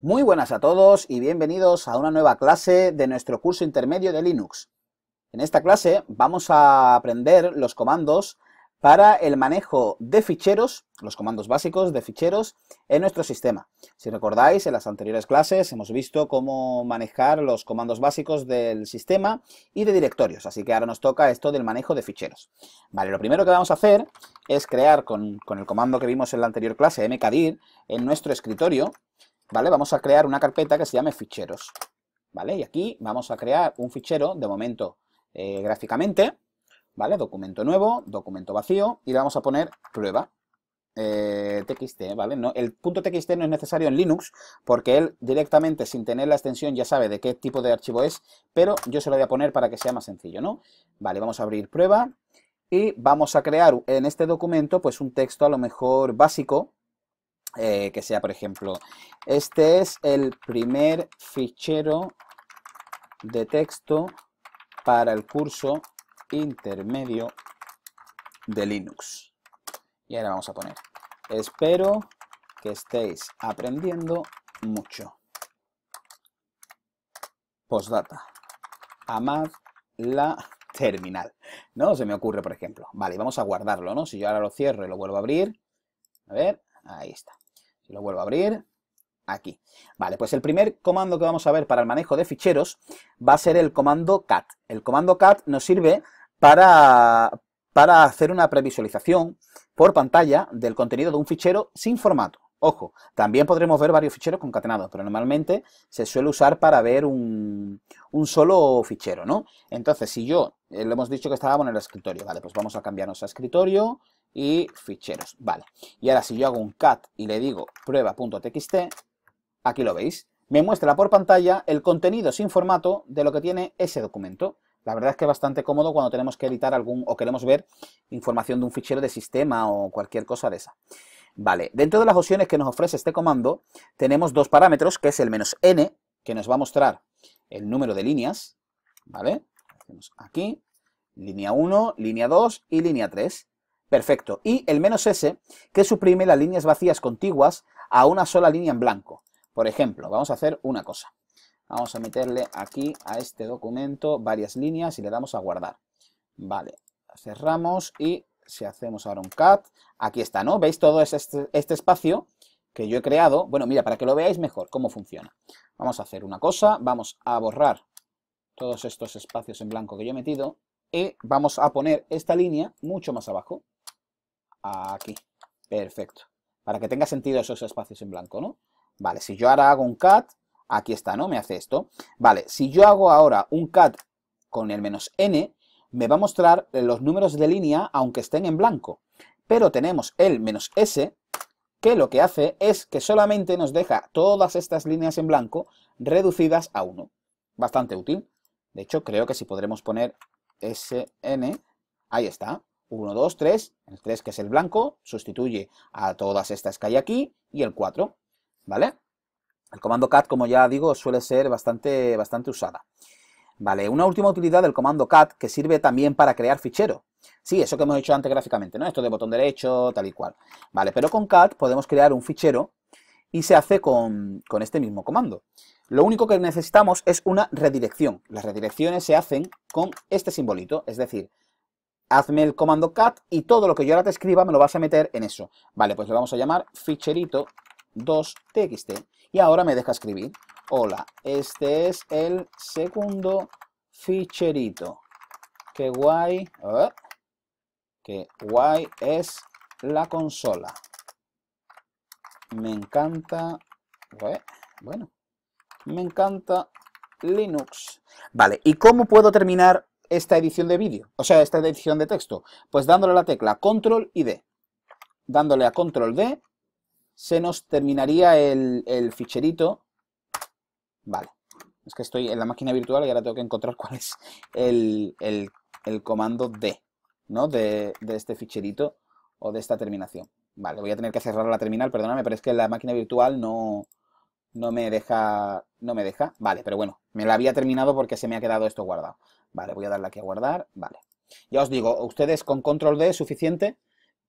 Muy buenas a todos y bienvenidos a una nueva clase de nuestro curso intermedio de Linux. En esta clase vamos a aprender los comandos para el manejo de ficheros, los comandos básicos de ficheros en nuestro sistema. Si recordáis, en las anteriores clases hemos visto cómo manejar los comandos básicos del sistema y de directorios, así que ahora nos toca esto del manejo de ficheros. Vale, lo primero que vamos a hacer es crear con, con el comando que vimos en la anterior clase, mkdir, en nuestro escritorio, ¿vale? Vamos a crear una carpeta que se llame ficheros, ¿vale? Y aquí vamos a crear un fichero, de momento, eh, gráficamente, ¿vale? Documento nuevo, documento vacío, y le vamos a poner prueba. Eh, txt, ¿vale? No, el punto .txt no es necesario en Linux porque él directamente sin tener la extensión ya sabe de qué tipo de archivo es, pero yo se lo voy a poner para que sea más sencillo, ¿no? Vale, vamos a abrir prueba y vamos a crear en este documento pues un texto a lo mejor básico, eh, que sea, por ejemplo, este es el primer fichero de texto para el curso intermedio de Linux. Y ahora vamos a poner, espero que estéis aprendiendo mucho. Postdata. más la terminal. ¿No? Se me ocurre, por ejemplo. Vale, vamos a guardarlo, ¿no? Si yo ahora lo cierro y lo vuelvo a abrir. A ver. Ahí está. Si lo vuelvo a abrir, aquí. Vale, pues el primer comando que vamos a ver para el manejo de ficheros va a ser el comando cat. El comando cat nos sirve para, para hacer una previsualización por pantalla del contenido de un fichero sin formato. Ojo, también podremos ver varios ficheros concatenados, pero normalmente se suele usar para ver un, solo fichero, ¿no? Entonces, si yo, eh, le hemos dicho que estábamos en el escritorio, vale, pues vamos a cambiarnos a escritorio, y ficheros. Vale. Y ahora si yo hago un cat y le digo prueba.txt, aquí lo veis. Me muestra por pantalla el contenido sin formato de lo que tiene ese documento. La verdad es que es bastante cómodo cuando tenemos que editar algún o queremos ver información de un fichero de sistema o cualquier cosa de esa. Vale, dentro de las opciones que nos ofrece este comando, tenemos dos parámetros, que es el menos "-n", que nos va a mostrar el número de líneas, ¿vale? Hacemos aquí, línea 1, línea 2 y línea 3. Perfecto. Y el menos S, que suprime las líneas vacías contiguas a una sola línea en blanco. Por ejemplo, vamos a hacer una cosa. Vamos a meterle aquí a este documento varias líneas y le damos a guardar. Vale, cerramos y si hacemos ahora un cut, aquí está, ¿no? ¿Veis todo este, este espacio que yo he creado? Bueno, mira, para que lo veáis mejor cómo funciona. Vamos a hacer una cosa, vamos a borrar todos estos espacios en blanco que yo he metido y vamos a poner esta línea mucho más abajo. Aquí. Perfecto. Para que tenga sentido esos espacios en blanco, ¿no? Vale, si yo ahora hago un cat, aquí está, ¿no? Me hace esto. Vale, si yo hago ahora un cat con el menos n, me va a mostrar los números de línea aunque estén en blanco. Pero tenemos el menos s, que lo que hace es que solamente nos deja todas estas líneas en blanco reducidas a 1. Bastante útil. De hecho, creo que si podremos poner sn, ahí está, 1, 2, 3, el 3 que es el blanco, sustituye a todas estas que hay aquí, y el 4, ¿vale? El comando cat, como ya digo, suele ser bastante, bastante usada. Vale, una última utilidad del comando cat que sirve también para crear fichero. Sí, eso que hemos hecho antes gráficamente, ¿no? Esto de botón derecho, tal y cual. Vale, pero con cat podemos crear un fichero y se hace con este mismo comando. Lo único que necesitamos es una redirección. Las redirecciones se hacen con este simbolito, es decir, hazme el comando cat y todo lo que yo ahora te escriba me lo vas a meter en eso. Vale, pues lo vamos a llamar ficherito 2txt y ahora me deja escribir. Hola, este es el segundo ficherito. Qué guay, qué guay es la consola. Me encanta, bueno, me encanta Linux. Vale, ¿y cómo puedo terminar esta edición de vídeo, o sea, esta edición de texto? Pues dándole a la tecla control y D. Dándole a control D se nos terminaría el, el ficherito. Vale. Es que estoy en la máquina virtual y ahora tengo que encontrar cuál es el, el, el comando D, ¿no? De, de este ficherito o de esta terminación. Vale, voy a tener que cerrar la terminal, perdóname, pero es que la máquina virtual no, no me deja, no me deja. Vale, pero bueno, me la había terminado porque se me ha quedado esto guardado. Vale, voy a darle aquí a guardar, vale. Ya os digo, ustedes con control D es suficiente,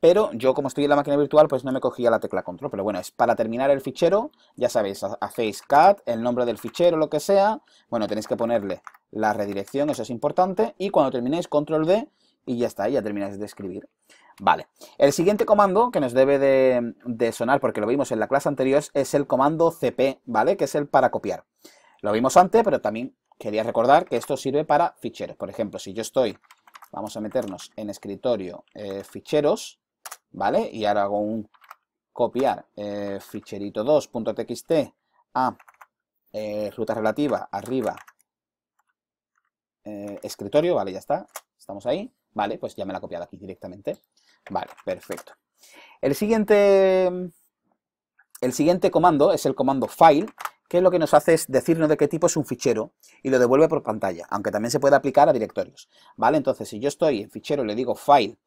pero yo como estoy en la máquina virtual, pues no me cogía la tecla control, pero bueno, es para terminar el fichero, ya sabéis, hacéis cat, el nombre del fichero, lo que sea, bueno, tenéis que ponerle la redirección, eso es importante, y cuando terminéis control D, y ya está, ya termináis de escribir. Vale, el siguiente comando que nos debe de, de sonar, porque lo vimos en la clase anterior, es el comando cp, ¿vale? Que es el para copiar. Lo vimos antes, pero también Quería recordar que esto sirve para ficheros. Por ejemplo, si yo estoy, vamos a meternos en escritorio eh, ficheros, ¿vale? Y ahora hago un copiar eh, ficherito 2.txt a eh, ruta relativa arriba escritorio, ¿vale? Ya está, estamos ahí. Vale, pues ya me la he copiado aquí directamente. Vale, perfecto. El siguiente, el siguiente comando es el comando file, que lo que nos hace es decirnos de qué tipo es un fichero y lo devuelve por pantalla, aunque también se puede aplicar a directorios. ¿Vale? Entonces, si yo estoy en fichero y le digo file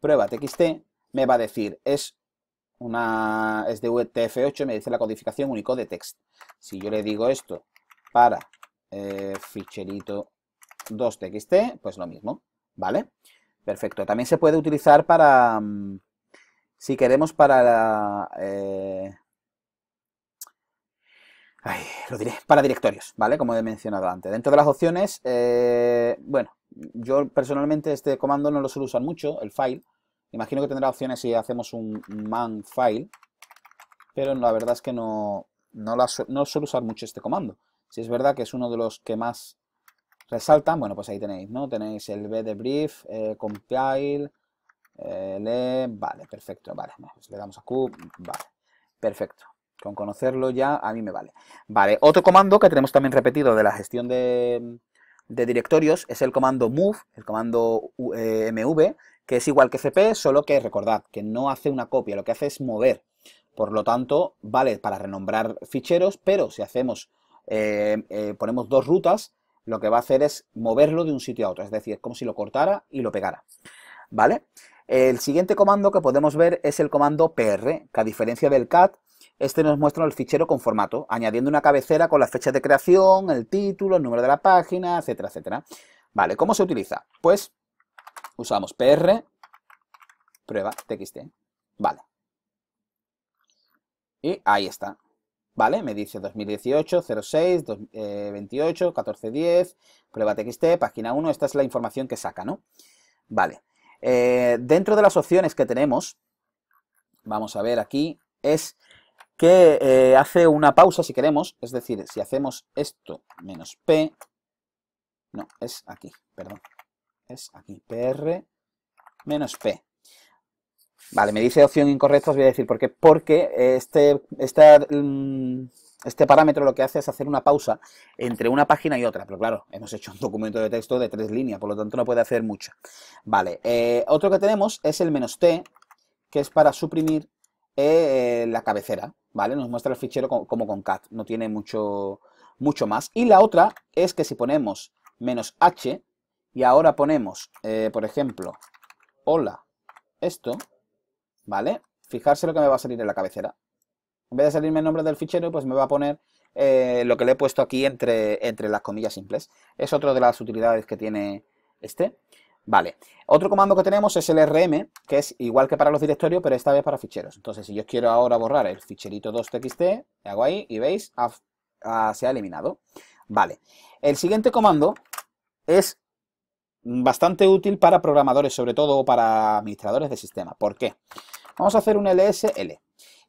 prueba txt, me va a decir es una es de UTF-8 me dice la codificación único de text. Si yo le digo esto para eh, ficherito 2txt, pues lo mismo, ¿vale? Perfecto. También se puede utilizar para, mm, si queremos, para eh, Ay, lo diré, para directorios, ¿vale? Como he mencionado antes. Dentro de las opciones, eh, bueno, yo personalmente este comando no lo suelo usar mucho, el file. Imagino que tendrá opciones si hacemos un man file, pero la verdad es que no, no, suelo usar mucho este comando. Si es verdad que es uno de los que más resaltan, bueno, pues ahí tenéis, ¿no? Tenéis el b de brief, eh, compile, eh, le, vale, perfecto, vale, pues le damos a Q, vale, perfecto. Con conocerlo ya a mí me vale. Vale, otro comando que tenemos también repetido de la gestión de, directorios es el comando move, el comando eh, mv, que es igual que cp, solo que recordad que no hace una copia, lo que hace es mover. Por lo tanto, vale para renombrar ficheros, pero si hacemos, eh, eh, ponemos dos rutas, lo que va a hacer es moverlo de un sitio a otro, es decir, como si lo cortara y lo pegara. ¿Vale? El siguiente comando que podemos ver es el comando pr, que a diferencia del cat, este nos muestra el fichero con formato, añadiendo una cabecera con la fecha de creación, el título, el número de la página, etcétera, etcétera. Vale, ¿cómo se utiliza? Pues usamos pr prueba txt. Vale. Y ahí está. ¿Vale? Me dice 2018, 06, 28, 1410, prueba txt, página 1. Esta es la información que saca, ¿no? Vale. Eh, dentro de las opciones que tenemos, vamos a ver aquí, es que eh, hace una pausa si queremos, es decir, si hacemos esto menos P, no, es aquí, perdón, es aquí, PR menos P. Vale, me dice opción incorrecta, os voy a decir por qué, porque eh, este, mm, este parámetro lo que hace es hacer una pausa entre una página y otra, pero claro, hemos hecho un documento de texto de tres líneas, por lo tanto no puede hacer mucho. Vale, eh, otro que tenemos es el menos T, que es para suprimir la cabecera, ¿vale? Nos muestra el fichero como, con cat, no tiene mucho, mucho más. Y la otra es que si ponemos menos h y ahora ponemos, eh, por ejemplo, hola, esto, ¿vale? Fijarse lo que me va a salir en la cabecera. En vez de salirme el nombre del fichero, pues me va a poner eh, lo que le he puesto aquí entre, entre las comillas simples. Es otra de las utilidades que tiene este. Vale. Otro comando que tenemos es el rm, que es igual que para los directorios, pero esta vez para ficheros. Entonces, si yo quiero ahora borrar el ficherito 2txt, hago ahí y veis, se ha eliminado. Vale. El siguiente comando es bastante útil para programadores, sobre todo para administradores de sistema. ¿Por qué? Vamos a hacer un lsl.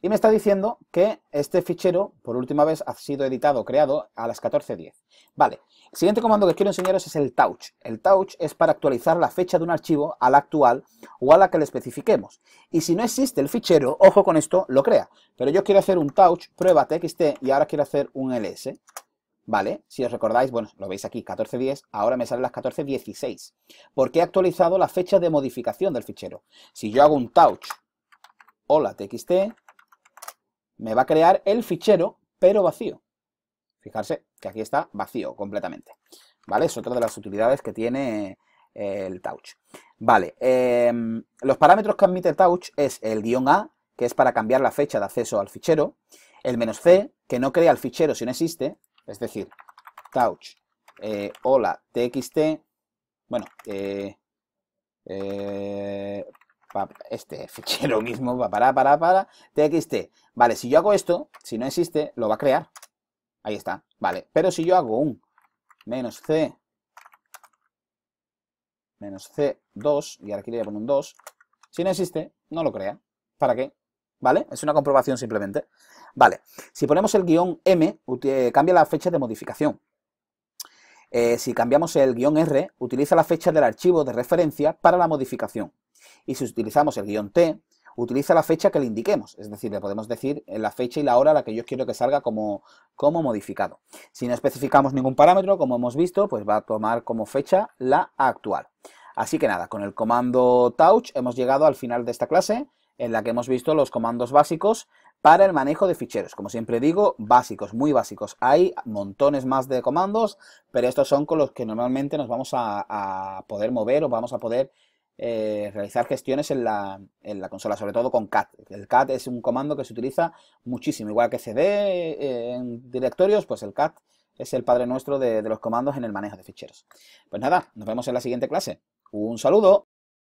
Y me está diciendo que este fichero, por última vez, ha sido editado, creado a las 14.10. Vale, el siguiente comando que quiero enseñaros es el touch. El touch es para actualizar la fecha de un archivo a la actual o a la que le especifiquemos. Y si no existe el fichero, ojo con esto, lo crea. Pero yo quiero hacer un touch, prueba txt, y ahora quiero hacer un ls. ¿vale? Si os recordáis, bueno, lo veis aquí, 14.10, ahora me salen las 14.16, porque he actualizado la fecha de modificación del fichero. Si yo hago un touch, hola txt, me va a crear el fichero, pero vacío. Fijarse que aquí está vacío completamente. ¿Vale? Es otra de las utilidades que tiene eh, el touch. Vale, em, los parámetros que admite el touch es el guión A, que es para cambiar la fecha de acceso al fichero, el menos C, que no crea el fichero si no existe, es decir, touch, eh, hola, txt, bueno, eh, eh este fichero mismo, para, para, para, txt. Este. Vale, si yo hago esto, si no existe, lo va a crear. Ahí está, vale. Pero si yo hago un menos c, menos c2, y aquí le voy a poner un 2, si no existe, no lo crea. ¿Para qué? ¿Vale? Es una comprobación simplemente. Vale, si ponemos el guión m, eh, cambia la fecha de modificación. Eh, si cambiamos el guión R, utiliza la fecha del archivo de referencia para la modificación. Y si utilizamos el guión T, utiliza la fecha que le indiquemos, es decir, le podemos decir la fecha y la hora a la que yo quiero que salga como, modificado. Si no especificamos ningún parámetro, como hemos visto, pues va a tomar como fecha la actual. Así que nada, con el comando touch hemos llegado al final de esta clase, en la que hemos visto los comandos básicos para el manejo de ficheros. Como siempre digo, básicos, muy básicos. Hay montones más de comandos, pero estos son con los que normalmente nos vamos a poder mover o vamos a poder eh, realizar gestiones en la, en la, consola, sobre todo con cat. El cat es un comando que se utiliza muchísimo, igual que cd eh, en directorios, pues el cat es el padre nuestro de los comandos en el manejo de ficheros. Pues nada, nos vemos en la siguiente clase. Un saludo.